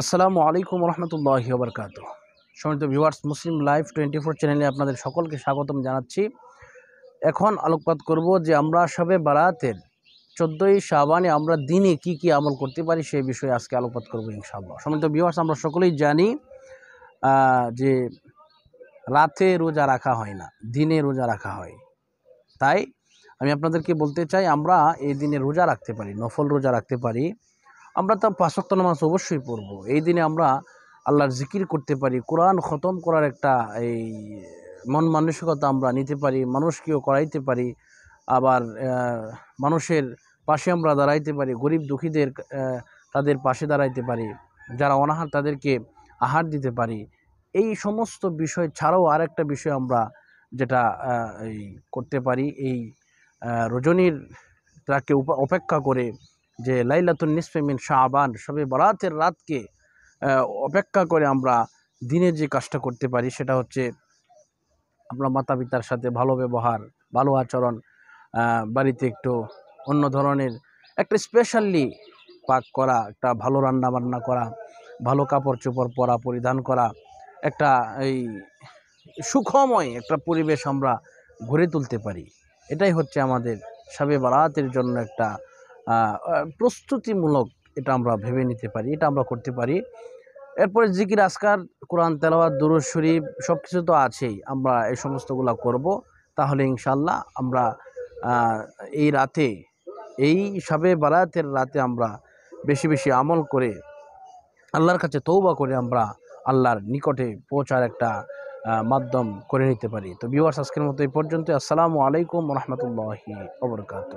আসসালামু আলাইকুম রহমতুল্লাহি ওবরকাত সমিত viewers Muslim live twenty four চ্যানেলে আপনাদের সকলকে স্বাগতম জানাচ্ছি এখন আলোকপাত করব যে আমরা সবে বারাতের চোদ্দোই শাবানে আমরা দিনে কি কি আমল করতে পারি সেই বিষয়ে আজকে আলোকপাত করবো ইনশাআল্লাহ সমিত ভিউয়ার্স আমরা সকলেই জানি যে রাতে রোজা রাখা হয় না দিনে রোজা রাখা হয় তাই আমি আপনাদেরকে বলতে চাই আমরা এই দিনে রোজা রাখতে পারি নফল রোজা রাখতে পারি আমরা তো পাঁচত্ব নামাজ অবশ্যই পড়ব এই দিনে আমরা আল্লাহর জিকির করতে পারি কোরআন খতম করার একটা এই মন মানসিকতা আমরা নিতে পারি মানুষকেও করাইতে পারি আবার মানুষের পাশে আমরা দাঁড়াইতে পারি গরিব দুঃখীদের তাদের পাশে দাঁড়াইতে পারি যারা অনাহার তাদেরকে আহার দিতে পারি এই সমস্ত বিষয় ছাড়াও আরেকটা বিষয় আমরা যেটা এই করতে পারি এই রজনীর তাকে অপেক্ষা করে যে লাইলাতুল নিসফেমিন শাহবান সবে বরাতের রাতকে অপেক্ষা করে আমরা দিনের যে কাজটা করতে পারি সেটা হচ্ছে আমরা মাতা পিতার সাথে ভালো ব্যবহার ভালো আচরণ বাড়িতে একটু অন্য ধরনের একটা স্পেশালি পাক করা একটা ভালো রান্না বান্না করা ভালো কাপড় চোপড় পরা পরিধান করা একটা এই সুখময় একটা পরিবেশ আমরা গড়ে তুলতে পারি এটাই হচ্ছে আমাদের সাবে বারাতের জন্য একটা প্রস্তুতিমূলক এটা আমরা ভেবে নিতে পারি এটা আমরা করতে পারি এরপরে জিকির আসকার কোরআন তেলাওয়াত দুরুজ শরীফ সব কিছু তো আছেই আমরা এই সমস্তগুলো করব তাহলে ইনশাল্লাহ আমরা এই রাতে এই সাবে বারাতের রাতে আমরা বেশি বেশি আমল করে আল্লাহর কাছে তৌবা করে আমরা আল্লাহর নিকটে পৌঁছার একটা মাধ্যম করে নিতে পারি তো বিওয়ার্স আজকের মতো এই পর্যন্ত আসসালামু আলাইকুম রহমতুল্লাহি অবরকাত